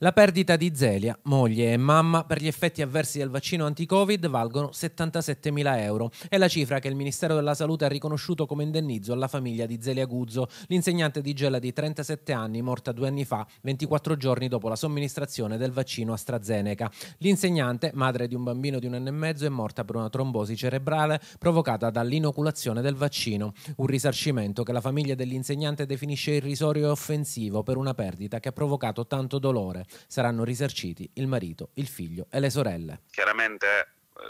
La perdita di Zelia, moglie e mamma, per gli effetti avversi del vaccino anti-Covid valgono 77.000 euro. È la cifra che il Ministero della Salute ha riconosciuto come indennizzo alla famiglia di Zelia Guzzo, l'insegnante di Gela di 37 anni, morta due anni fa, 24 giorni dopo la somministrazione del vaccino AstraZeneca. L'insegnante, madre di un bambino di un anno e mezzo, è morta per una trombosi cerebrale provocata dall'inoculazione del vaccino. Un risarcimento che la famiglia dell'insegnante definisce irrisorio e offensivo per una perdita che ha provocato tanto dolore. Saranno risarciti il marito, il figlio e le sorelle. Chiaramente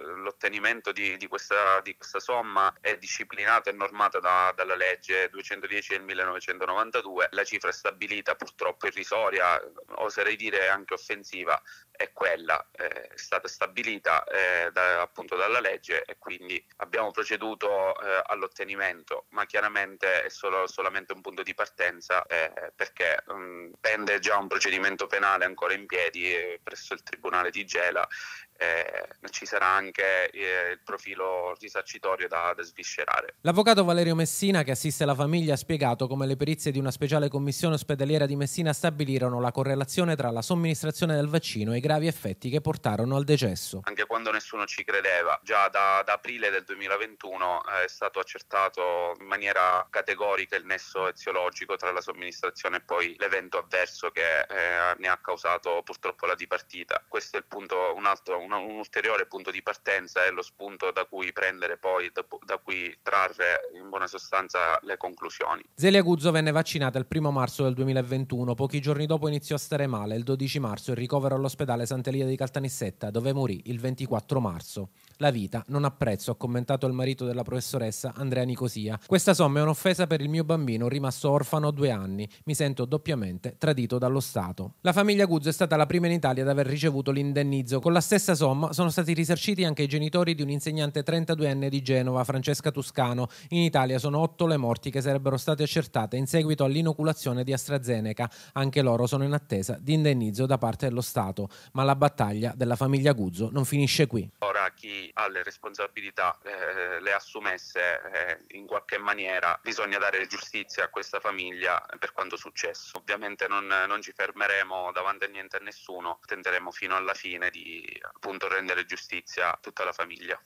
l'ottenimento di, di, questa, di, questa, somma è disciplinata e normata da, dalla legge 210 del 1992, la cifra stabilita purtroppo irrisoria, oserei dire anche offensiva, è quella, eh, è stata stabilita eh, da, appunto dalla legge e quindi abbiamo proceduto eh, all'ottenimento, ma chiaramente è solo, solamente un punto di partenza eh, perché mh, mm, pende già un procedimento penale ancora in piedi eh, presso il Tribunale di Gela eh, ci sarà anche eh, il profilo risarcitorio da, da, sviscerare. L'avvocato Valerio Messina, che assiste la famiglia, ha spiegato come le perizie di una speciale commissione ospedaliera di Messina stabilirono la correlazione tra la somministrazione del vaccino e i gravi effetti che portarono al decesso. Anche quando nessuno ci credeva, già da, da aprile del 2021 eh, è stato accertato in maniera categorica il nesso eziologico tra la somministrazione e poi l'evento avverso che eh, ne ha causato purtroppo la dipartita. Questo è il punto, un altro una, un ulteriore punto di partenza e lo spunto da cui prendere poi, da, da cui trarre in buona sostanza le conclusioni. Zelia Guzzo venne vaccinata il 1 marzo del 2021, pochi giorni dopo iniziò a stare male, il 12 marzo il ricovero all'ospedale Sant'Elia di Caltanissetta, dove morì il 24 marzo. La vita non ha prezzo, ha commentato il marito della professoressa Andrea Nicosia. Questa somma è un'offesa per il mio bambino, rimasto orfano due anni. Mi sento doppiamente tradito dallo Stato. La famiglia Guzzo è stata la prima in Italia ad aver ricevuto l'indennizzo con la stessa somma sono stati risarciti anche i genitori di un'insegnante 32enne di Genova, Francesca Toscano. In Italia sono otto le morti che sarebbero state accertate in seguito all'inoculazione di AstraZeneca. Anche loro sono in attesa di indennizzo da parte dello Stato. Ma la battaglia della famiglia Guzzo non finisce qui chi ha le responsabilità eh, le assumesse eh, in qualche maniera bisogna dare giustizia a questa famiglia per quanto successo. Ovviamente non, non ci fermeremo davanti a niente a nessuno, tenteremo fino alla fine di appunto rendere giustizia a tutta la famiglia.